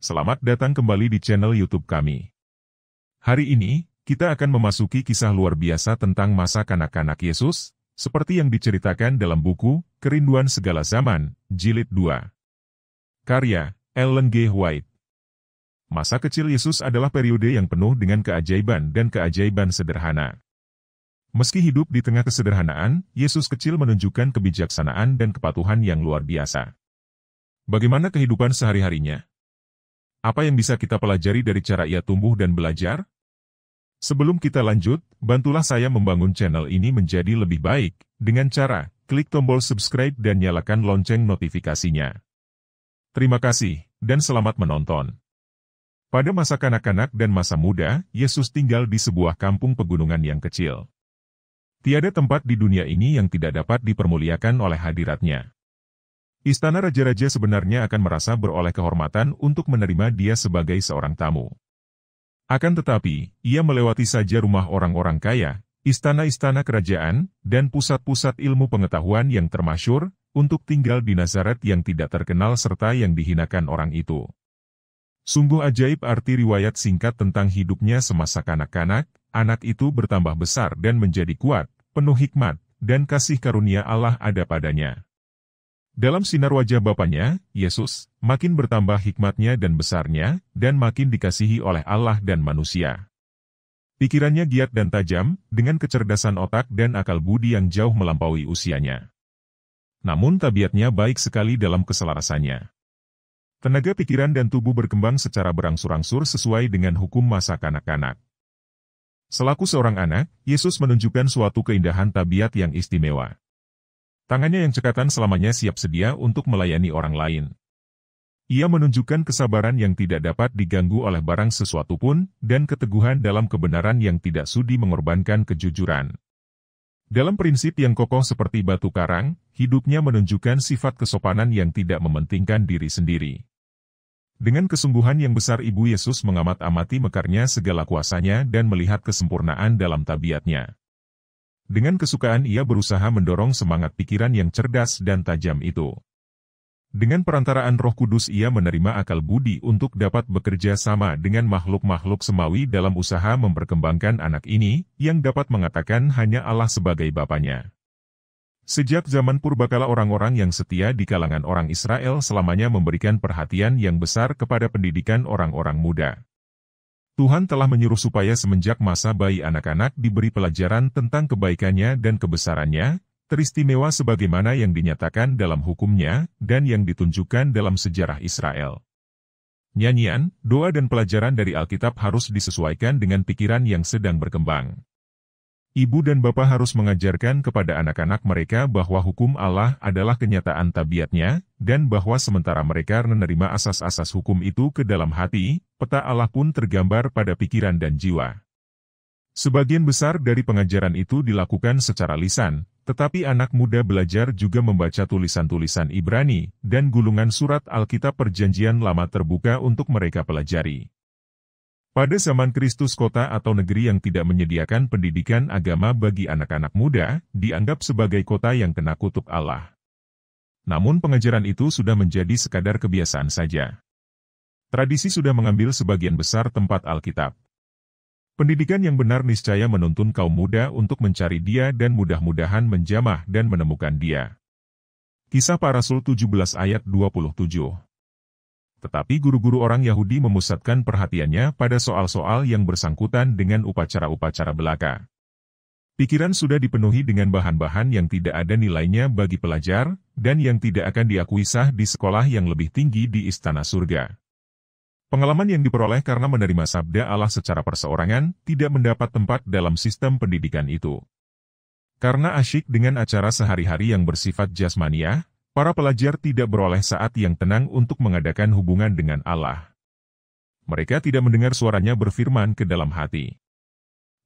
Selamat datang kembali di channel YouTube kami. Hari ini, kita akan memasuki kisah luar biasa tentang masa kanak-kanak Yesus, seperti yang diceritakan dalam buku Kerinduan Segala Zaman, Jilid 2. Karya Ellen G. White Masa kecil Yesus adalah periode yang penuh dengan keajaiban dan keajaiban sederhana. Meski hidup di tengah kesederhanaan, Yesus kecil menunjukkan kebijaksanaan dan kepatuhan yang luar biasa. Bagaimana kehidupan sehari-harinya? Apa yang bisa kita pelajari dari cara ia tumbuh dan belajar? Sebelum kita lanjut, bantulah saya membangun channel ini menjadi lebih baik, dengan cara, klik tombol subscribe dan nyalakan lonceng notifikasinya. Terima kasih, dan selamat menonton. Pada masa kanak-kanak dan masa muda, Yesus tinggal di sebuah kampung pegunungan yang kecil. Tiada tempat di dunia ini yang tidak dapat dipermuliakan oleh hadiratnya. Istana Raja-Raja sebenarnya akan merasa beroleh kehormatan untuk menerima dia sebagai seorang tamu. Akan tetapi, ia melewati saja rumah orang-orang kaya, istana-istana kerajaan, dan pusat-pusat ilmu pengetahuan yang termasyur, untuk tinggal di Nazaret yang tidak terkenal serta yang dihinakan orang itu. Sungguh ajaib arti riwayat singkat tentang hidupnya semasa kanak-kanak, anak itu bertambah besar dan menjadi kuat, penuh hikmat, dan kasih karunia Allah ada padanya. Dalam sinar wajah Bapaknya, Yesus, makin bertambah hikmatnya dan besarnya, dan makin dikasihi oleh Allah dan manusia. Pikirannya giat dan tajam, dengan kecerdasan otak dan akal budi yang jauh melampaui usianya. Namun tabiatnya baik sekali dalam keselarasannya. Tenaga pikiran dan tubuh berkembang secara berangsur-angsur sesuai dengan hukum masa kanak-kanak. Selaku seorang anak, Yesus menunjukkan suatu keindahan tabiat yang istimewa. Tangannya yang cekatan selamanya siap sedia untuk melayani orang lain. Ia menunjukkan kesabaran yang tidak dapat diganggu oleh barang sesuatu pun, dan keteguhan dalam kebenaran yang tidak sudi mengorbankan kejujuran. Dalam prinsip yang kokoh seperti batu karang, hidupnya menunjukkan sifat kesopanan yang tidak mementingkan diri sendiri. Dengan kesungguhan yang besar Ibu Yesus mengamat-amati mekarnya segala kuasanya dan melihat kesempurnaan dalam tabiatnya. Dengan kesukaan ia berusaha mendorong semangat pikiran yang cerdas dan tajam itu. Dengan perantaraan roh kudus ia menerima akal budi untuk dapat bekerja sama dengan makhluk-makhluk semawi dalam usaha memperkembangkan anak ini, yang dapat mengatakan hanya Allah sebagai bapaknya. Sejak zaman purbakala orang-orang yang setia di kalangan orang Israel selamanya memberikan perhatian yang besar kepada pendidikan orang-orang muda. Tuhan telah menyuruh supaya semenjak masa bayi anak-anak diberi pelajaran tentang kebaikannya dan kebesarannya, teristimewa sebagaimana yang dinyatakan dalam hukumnya dan yang ditunjukkan dalam sejarah Israel. Nyanyian, doa dan pelajaran dari Alkitab harus disesuaikan dengan pikiran yang sedang berkembang. Ibu dan bapak harus mengajarkan kepada anak-anak mereka bahwa hukum Allah adalah kenyataan tabiatnya, dan bahwa sementara mereka menerima asas-asas hukum itu ke dalam hati, peta Allah pun tergambar pada pikiran dan jiwa. Sebagian besar dari pengajaran itu dilakukan secara lisan, tetapi anak muda belajar juga membaca tulisan-tulisan Ibrani dan gulungan surat Alkitab Perjanjian Lama terbuka untuk mereka pelajari. Pada zaman Kristus kota atau negeri yang tidak menyediakan pendidikan agama bagi anak-anak muda, dianggap sebagai kota yang kena kutuk Allah. Namun pengajaran itu sudah menjadi sekadar kebiasaan saja. Tradisi sudah mengambil sebagian besar tempat Alkitab. Pendidikan yang benar niscaya menuntun kaum muda untuk mencari dia dan mudah-mudahan menjamah dan menemukan dia. Kisah Para Rasul 17 ayat 27 tetapi guru-guru orang Yahudi memusatkan perhatiannya pada soal-soal yang bersangkutan dengan upacara-upacara belaka. Pikiran sudah dipenuhi dengan bahan-bahan yang tidak ada nilainya bagi pelajar, dan yang tidak akan diakui sah di sekolah yang lebih tinggi di istana surga. Pengalaman yang diperoleh karena menerima sabda Allah secara perseorangan tidak mendapat tempat dalam sistem pendidikan itu. Karena asyik dengan acara sehari-hari yang bersifat jasmaniah, Para pelajar tidak beroleh saat yang tenang untuk mengadakan hubungan dengan Allah. Mereka tidak mendengar suaranya berfirman ke dalam hati.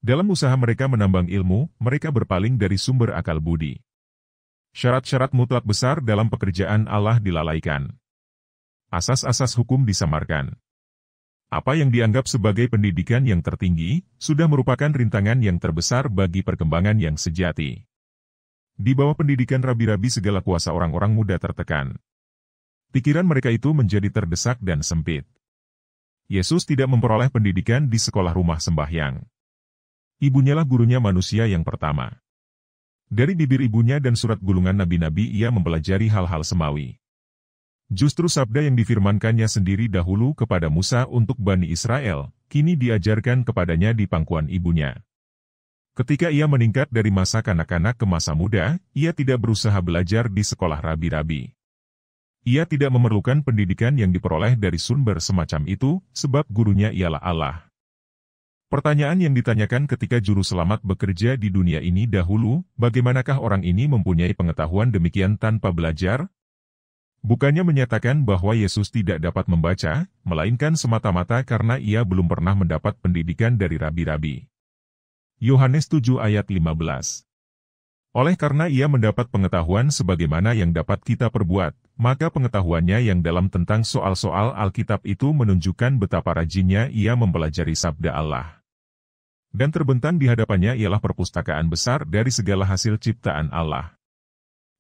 Dalam usaha mereka menambang ilmu, mereka berpaling dari sumber akal budi. Syarat-syarat mutlak besar dalam pekerjaan Allah dilalaikan. Asas-asas hukum disamarkan. Apa yang dianggap sebagai pendidikan yang tertinggi, sudah merupakan rintangan yang terbesar bagi perkembangan yang sejati. Di bawah pendidikan rabi-rabi segala kuasa orang-orang muda tertekan. Pikiran mereka itu menjadi terdesak dan sempit. Yesus tidak memperoleh pendidikan di sekolah rumah sembahyang. Ibunya lah gurunya manusia yang pertama. Dari bibir ibunya dan surat gulungan nabi-nabi ia mempelajari hal-hal semawi. Justru sabda yang difirmankannya sendiri dahulu kepada Musa untuk Bani Israel, kini diajarkan kepadanya di pangkuan ibunya. Ketika ia meningkat dari masa kanak-kanak ke masa muda, ia tidak berusaha belajar di sekolah rabi-rabi. Ia tidak memerlukan pendidikan yang diperoleh dari sumber semacam itu, sebab gurunya ialah Allah. Pertanyaan yang ditanyakan ketika juru selamat bekerja di dunia ini dahulu, bagaimanakah orang ini mempunyai pengetahuan demikian tanpa belajar? Bukannya menyatakan bahwa Yesus tidak dapat membaca, melainkan semata-mata karena ia belum pernah mendapat pendidikan dari rabi-rabi. Yohanes 7 ayat 15. Oleh karena ia mendapat pengetahuan sebagaimana yang dapat kita perbuat, maka pengetahuannya yang dalam tentang soal-soal Alkitab itu menunjukkan betapa rajinnya ia mempelajari sabda Allah. Dan terbentang di hadapannya ialah perpustakaan besar dari segala hasil ciptaan Allah.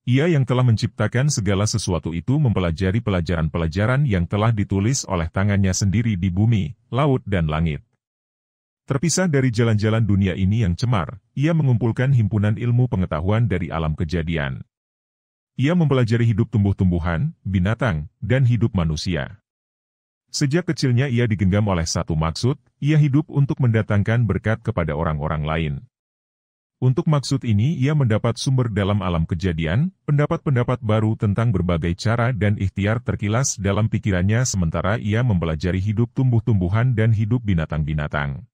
Ia yang telah menciptakan segala sesuatu itu mempelajari pelajaran-pelajaran yang telah ditulis oleh tangannya sendiri di bumi, laut dan langit. Terpisah dari jalan-jalan dunia ini yang cemar, ia mengumpulkan himpunan ilmu pengetahuan dari alam kejadian. Ia mempelajari hidup tumbuh-tumbuhan, binatang, dan hidup manusia. Sejak kecilnya ia digenggam oleh satu maksud, ia hidup untuk mendatangkan berkat kepada orang-orang lain. Untuk maksud ini ia mendapat sumber dalam alam kejadian, pendapat-pendapat baru tentang berbagai cara dan ikhtiar terkilas dalam pikirannya sementara ia mempelajari hidup tumbuh-tumbuhan dan hidup binatang-binatang.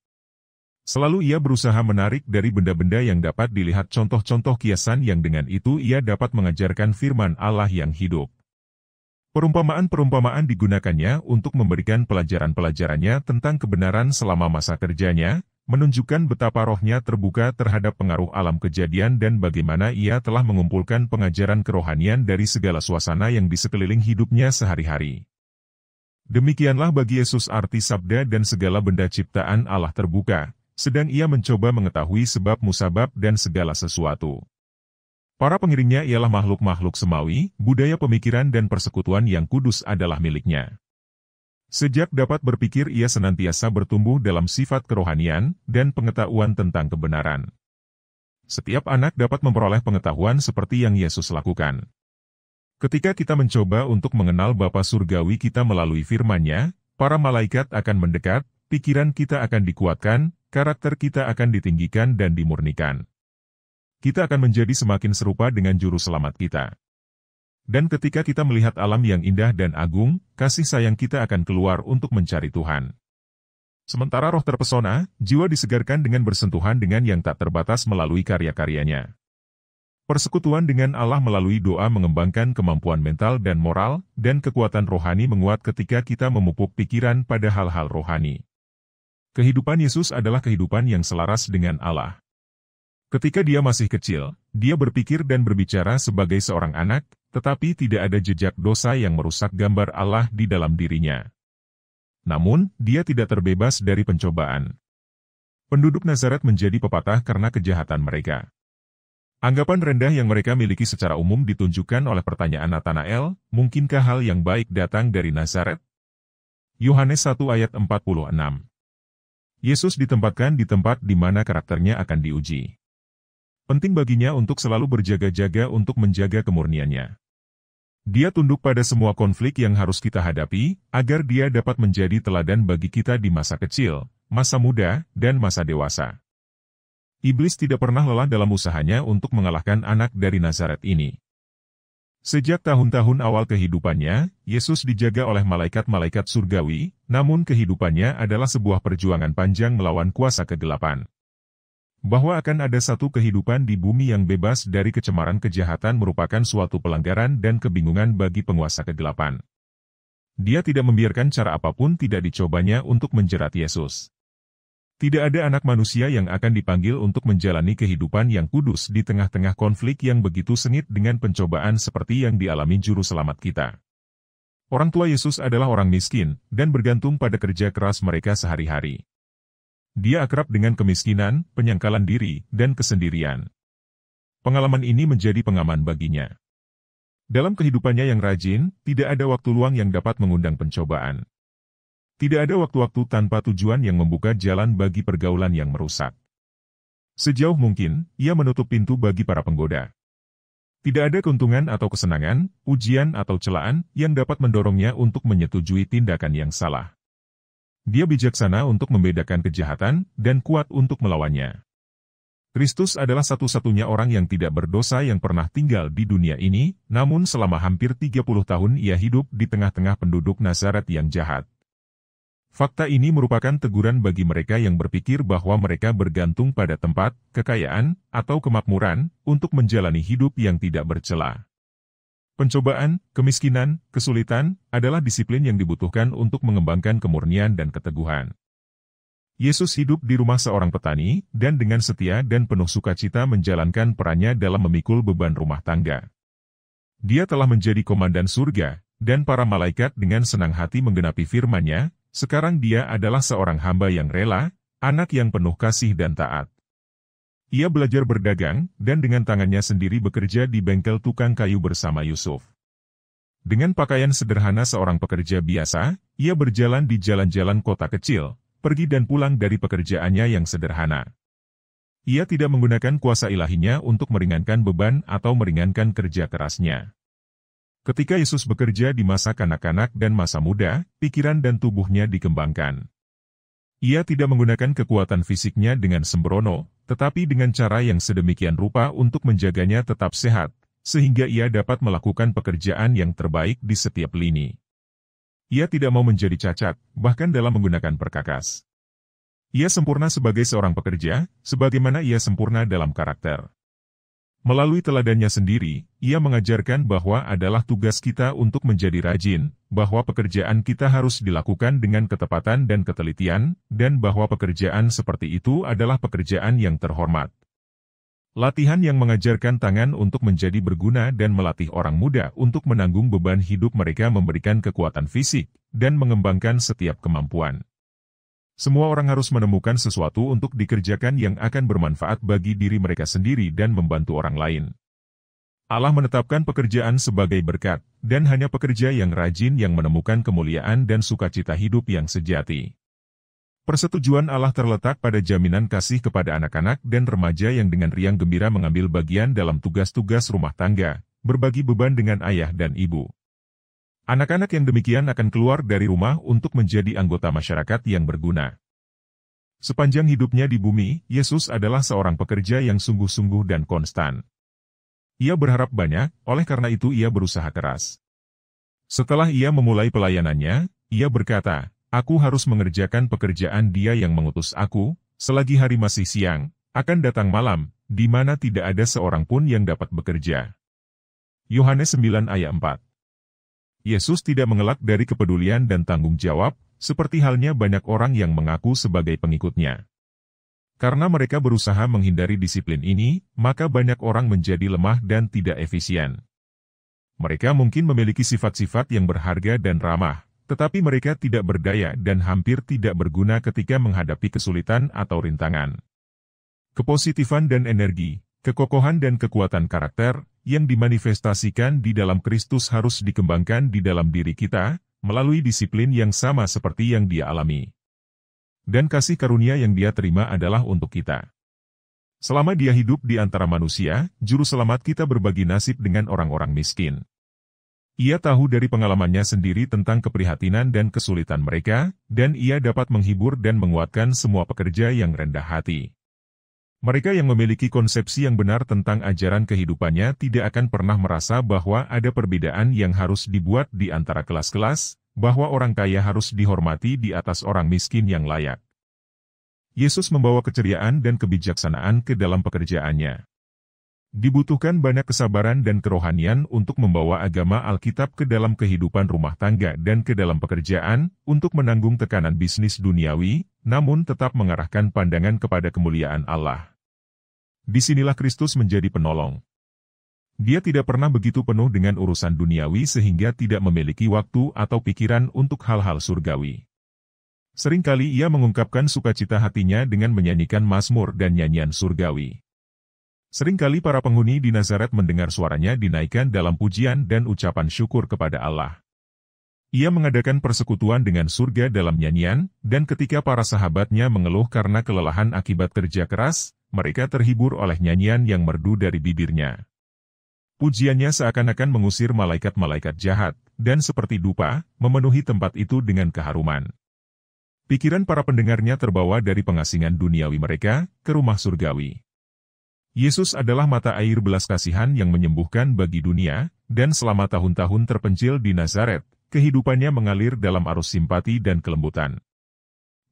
Selalu ia berusaha menarik dari benda-benda yang dapat dilihat contoh-contoh kiasan yang dengan itu ia dapat mengajarkan firman Allah yang hidup. Perumpamaan-perumpamaan digunakannya untuk memberikan pelajaran-pelajarannya tentang kebenaran selama masa kerjanya, menunjukkan betapa rohnya terbuka terhadap pengaruh alam kejadian dan bagaimana ia telah mengumpulkan pengajaran kerohanian dari segala suasana yang di sekeliling hidupnya sehari-hari. Demikianlah bagi Yesus arti sabda dan segala benda ciptaan Allah terbuka, sedang ia mencoba mengetahui sebab musabab dan segala sesuatu. Para pengiringnya ialah makhluk-makhluk semawi, budaya pemikiran dan persekutuan yang kudus adalah miliknya. Sejak dapat berpikir ia senantiasa bertumbuh dalam sifat kerohanian dan pengetahuan tentang kebenaran. Setiap anak dapat memperoleh pengetahuan seperti yang Yesus lakukan. Ketika kita mencoba untuk mengenal Bapa Surgawi kita melalui firman-Nya, para malaikat akan mendekat, pikiran kita akan dikuatkan, karakter kita akan ditinggikan dan dimurnikan. Kita akan menjadi semakin serupa dengan juru selamat kita. Dan ketika kita melihat alam yang indah dan agung, kasih sayang kita akan keluar untuk mencari Tuhan. Sementara roh terpesona, jiwa disegarkan dengan bersentuhan dengan yang tak terbatas melalui karya-karyanya. Persekutuan dengan Allah melalui doa mengembangkan kemampuan mental dan moral, dan kekuatan rohani menguat ketika kita memupuk pikiran pada hal-hal rohani. Kehidupan Yesus adalah kehidupan yang selaras dengan Allah. Ketika dia masih kecil, dia berpikir dan berbicara sebagai seorang anak, tetapi tidak ada jejak dosa yang merusak gambar Allah di dalam dirinya. Namun, dia tidak terbebas dari pencobaan. Penduduk Nazaret menjadi pepatah karena kejahatan mereka. Anggapan rendah yang mereka miliki secara umum ditunjukkan oleh pertanyaan Nathanael, mungkinkah hal yang baik datang dari Nazaret? Yohanes 1 ayat 46 Yesus ditempatkan di tempat di mana karakternya akan diuji. Penting baginya untuk selalu berjaga-jaga untuk menjaga kemurniannya. Dia tunduk pada semua konflik yang harus kita hadapi, agar dia dapat menjadi teladan bagi kita di masa kecil, masa muda, dan masa dewasa. Iblis tidak pernah lelah dalam usahanya untuk mengalahkan anak dari Nazaret ini. Sejak tahun-tahun awal kehidupannya, Yesus dijaga oleh malaikat-malaikat surgawi, namun kehidupannya adalah sebuah perjuangan panjang melawan kuasa kegelapan. Bahwa akan ada satu kehidupan di bumi yang bebas dari kecemaran kejahatan merupakan suatu pelanggaran dan kebingungan bagi penguasa kegelapan. Dia tidak membiarkan cara apapun tidak dicobanya untuk menjerat Yesus. Tidak ada anak manusia yang akan dipanggil untuk menjalani kehidupan yang kudus di tengah-tengah konflik yang begitu sengit dengan pencobaan seperti yang dialami juru selamat kita. Orang tua Yesus adalah orang miskin dan bergantung pada kerja keras mereka sehari-hari. Dia akrab dengan kemiskinan, penyangkalan diri, dan kesendirian. Pengalaman ini menjadi pengaman baginya. Dalam kehidupannya yang rajin, tidak ada waktu luang yang dapat mengundang pencobaan. Tidak ada waktu-waktu tanpa tujuan yang membuka jalan bagi pergaulan yang merusak. Sejauh mungkin, ia menutup pintu bagi para penggoda. Tidak ada keuntungan atau kesenangan, ujian atau celaan, yang dapat mendorongnya untuk menyetujui tindakan yang salah. Dia bijaksana untuk membedakan kejahatan, dan kuat untuk melawannya. Kristus adalah satu-satunya orang yang tidak berdosa yang pernah tinggal di dunia ini, namun selama hampir 30 tahun ia hidup di tengah-tengah penduduk Nazaret yang jahat. Fakta ini merupakan teguran bagi mereka yang berpikir bahwa mereka bergantung pada tempat, kekayaan, atau kemakmuran untuk menjalani hidup yang tidak bercela. Pencobaan, kemiskinan, kesulitan adalah disiplin yang dibutuhkan untuk mengembangkan kemurnian dan keteguhan. Yesus hidup di rumah seorang petani dan dengan setia dan penuh sukacita menjalankan perannya dalam memikul beban rumah tangga. Dia telah menjadi komandan surga, dan para malaikat dengan senang hati menggenapi firman-Nya, sekarang dia adalah seorang hamba yang rela, anak yang penuh kasih dan taat. Ia belajar berdagang, dan dengan tangannya sendiri bekerja di bengkel tukang kayu bersama Yusuf. Dengan pakaian sederhana seorang pekerja biasa, ia berjalan di jalan-jalan kota kecil, pergi dan pulang dari pekerjaannya yang sederhana. Ia tidak menggunakan kuasa ilahinya untuk meringankan beban atau meringankan kerja kerasnya. Ketika Yesus bekerja di masa kanak-kanak dan masa muda, pikiran dan tubuhnya dikembangkan. Ia tidak menggunakan kekuatan fisiknya dengan sembrono, tetapi dengan cara yang sedemikian rupa untuk menjaganya tetap sehat, sehingga ia dapat melakukan pekerjaan yang terbaik di setiap lini. Ia tidak mau menjadi cacat, bahkan dalam menggunakan perkakas. Ia sempurna sebagai seorang pekerja, sebagaimana ia sempurna dalam karakter. Melalui teladannya sendiri, ia mengajarkan bahwa adalah tugas kita untuk menjadi rajin, bahwa pekerjaan kita harus dilakukan dengan ketepatan dan ketelitian, dan bahwa pekerjaan seperti itu adalah pekerjaan yang terhormat. Latihan yang mengajarkan tangan untuk menjadi berguna dan melatih orang muda untuk menanggung beban hidup mereka memberikan kekuatan fisik, dan mengembangkan setiap kemampuan. Semua orang harus menemukan sesuatu untuk dikerjakan yang akan bermanfaat bagi diri mereka sendiri dan membantu orang lain. Allah menetapkan pekerjaan sebagai berkat, dan hanya pekerja yang rajin yang menemukan kemuliaan dan sukacita hidup yang sejati. Persetujuan Allah terletak pada jaminan kasih kepada anak-anak dan remaja yang dengan riang gembira mengambil bagian dalam tugas-tugas rumah tangga, berbagi beban dengan ayah dan ibu. Anak-anak yang demikian akan keluar dari rumah untuk menjadi anggota masyarakat yang berguna. Sepanjang hidupnya di bumi, Yesus adalah seorang pekerja yang sungguh-sungguh dan konstan. Ia berharap banyak, oleh karena itu ia berusaha keras. Setelah ia memulai pelayanannya, ia berkata, Aku harus mengerjakan pekerjaan dia yang mengutus aku, selagi hari masih siang, akan datang malam, di mana tidak ada seorang pun yang dapat bekerja. Yohanes 9 ayat 4 Yesus tidak mengelak dari kepedulian dan tanggung jawab, seperti halnya banyak orang yang mengaku sebagai pengikutnya. Karena mereka berusaha menghindari disiplin ini, maka banyak orang menjadi lemah dan tidak efisien. Mereka mungkin memiliki sifat-sifat yang berharga dan ramah, tetapi mereka tidak berdaya dan hampir tidak berguna ketika menghadapi kesulitan atau rintangan. Kepositifan dan energi, kekokohan dan kekuatan karakter, yang dimanifestasikan di dalam Kristus harus dikembangkan di dalam diri kita, melalui disiplin yang sama seperti yang dia alami. Dan kasih karunia yang dia terima adalah untuk kita. Selama dia hidup di antara manusia, juru selamat kita berbagi nasib dengan orang-orang miskin. Ia tahu dari pengalamannya sendiri tentang keprihatinan dan kesulitan mereka, dan ia dapat menghibur dan menguatkan semua pekerja yang rendah hati. Mereka yang memiliki konsepsi yang benar tentang ajaran kehidupannya tidak akan pernah merasa bahwa ada perbedaan yang harus dibuat di antara kelas-kelas, bahwa orang kaya harus dihormati di atas orang miskin yang layak. Yesus membawa keceriaan dan kebijaksanaan ke dalam pekerjaannya. Dibutuhkan banyak kesabaran dan kerohanian untuk membawa agama Alkitab ke dalam kehidupan rumah tangga dan ke dalam pekerjaan, untuk menanggung tekanan bisnis duniawi, namun tetap mengarahkan pandangan kepada kemuliaan Allah. Disinilah Kristus menjadi penolong. Dia tidak pernah begitu penuh dengan urusan duniawi sehingga tidak memiliki waktu atau pikiran untuk hal-hal surgawi. Seringkali ia mengungkapkan sukacita hatinya dengan menyanyikan mazmur dan nyanyian surgawi. Seringkali para penghuni di Nazaret mendengar suaranya dinaikkan dalam pujian dan ucapan syukur kepada Allah. Ia mengadakan persekutuan dengan surga dalam nyanyian, dan ketika para sahabatnya mengeluh karena kelelahan akibat kerja keras, mereka terhibur oleh nyanyian yang merdu dari bibirnya. Pujiannya seakan-akan mengusir malaikat-malaikat jahat, dan seperti dupa, memenuhi tempat itu dengan keharuman. Pikiran para pendengarnya terbawa dari pengasingan duniawi mereka ke rumah surgawi. Yesus adalah mata air belas kasihan yang menyembuhkan bagi dunia, dan selama tahun-tahun terpencil di Nazaret, kehidupannya mengalir dalam arus simpati dan kelembutan.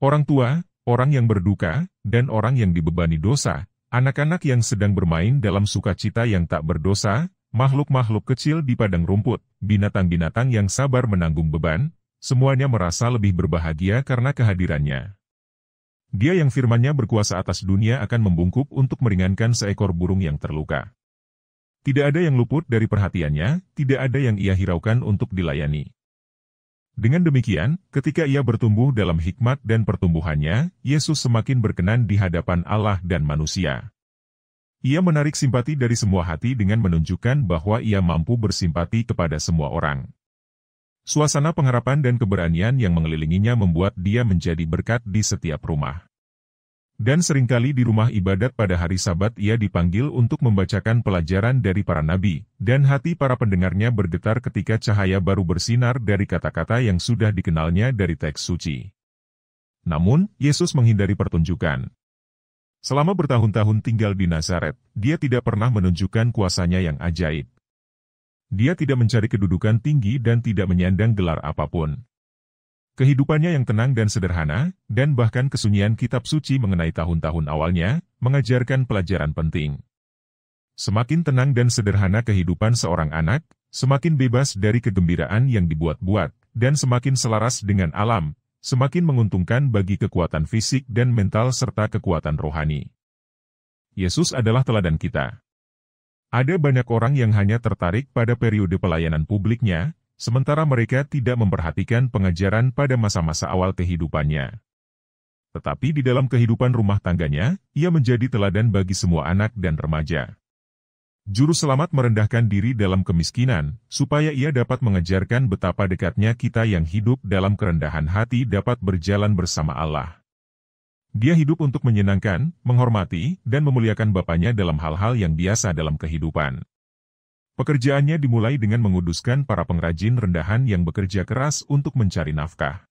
Orang tua, orang yang berduka, dan orang yang dibebani dosa, anak-anak yang sedang bermain dalam sukacita yang tak berdosa, makhluk-makhluk kecil di padang rumput, binatang-binatang yang sabar menanggung beban, semuanya merasa lebih berbahagia karena kehadirannya. Dia yang firmannya berkuasa atas dunia akan membungkuk untuk meringankan seekor burung yang terluka. Tidak ada yang luput dari perhatiannya, tidak ada yang ia hiraukan untuk dilayani. Dengan demikian, ketika ia bertumbuh dalam hikmat dan pertumbuhannya, Yesus semakin berkenan di hadapan Allah dan manusia. Ia menarik simpati dari semua hati dengan menunjukkan bahwa ia mampu bersimpati kepada semua orang. Suasana pengharapan dan keberanian yang mengelilinginya membuat dia menjadi berkat di setiap rumah. Dan seringkali di rumah ibadat pada hari sabat ia dipanggil untuk membacakan pelajaran dari para nabi, dan hati para pendengarnya bergetar ketika cahaya baru bersinar dari kata-kata yang sudah dikenalnya dari teks suci. Namun, Yesus menghindari pertunjukan, Selama bertahun-tahun tinggal di Nazaret, dia tidak pernah menunjukkan kuasanya yang ajaib. Dia tidak mencari kedudukan tinggi dan tidak menyandang gelar apapun. Kehidupannya yang tenang dan sederhana, dan bahkan kesunyian kitab suci mengenai tahun-tahun awalnya, mengajarkan pelajaran penting. Semakin tenang dan sederhana kehidupan seorang anak, semakin bebas dari kegembiraan yang dibuat-buat, dan semakin selaras dengan alam, semakin menguntungkan bagi kekuatan fisik dan mental serta kekuatan rohani. Yesus adalah teladan kita. Ada banyak orang yang hanya tertarik pada periode pelayanan publiknya, sementara mereka tidak memperhatikan pengajaran pada masa-masa awal kehidupannya. Tetapi di dalam kehidupan rumah tangganya, ia menjadi teladan bagi semua anak dan remaja. Juru selamat merendahkan diri dalam kemiskinan, supaya ia dapat mengejarkan betapa dekatnya kita yang hidup dalam kerendahan hati dapat berjalan bersama Allah. Dia hidup untuk menyenangkan, menghormati, dan memuliakan bapaknya dalam hal-hal yang biasa dalam kehidupan. Pekerjaannya dimulai dengan menguduskan para pengrajin rendahan yang bekerja keras untuk mencari nafkah.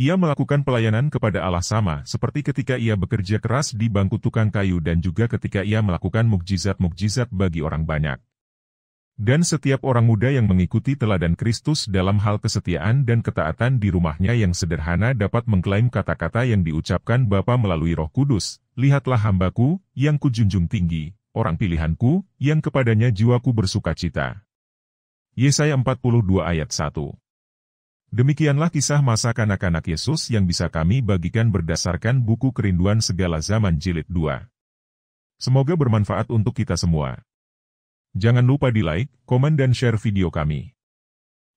Ia melakukan pelayanan kepada Allah sama seperti ketika ia bekerja keras di bangku tukang kayu dan juga ketika ia melakukan mukjizat-mukjizat bagi orang banyak dan setiap orang muda yang mengikuti teladan Kristus dalam hal kesetiaan dan ketaatan di rumahnya yang sederhana dapat mengklaim kata-kata yang diucapkan Bapa melalui roh kudus, Lihatlah hambaku, yang kujunjung tinggi, orang pilihanku, yang kepadanya jiwaku bersuka cita. Yesaya 42 ayat 1 Demikianlah kisah masa kanak-kanak Yesus yang bisa kami bagikan berdasarkan buku Kerinduan Segala Zaman Jilid 2. Semoga bermanfaat untuk kita semua. Jangan lupa di like, komen dan share video kami.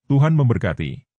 Tuhan memberkati.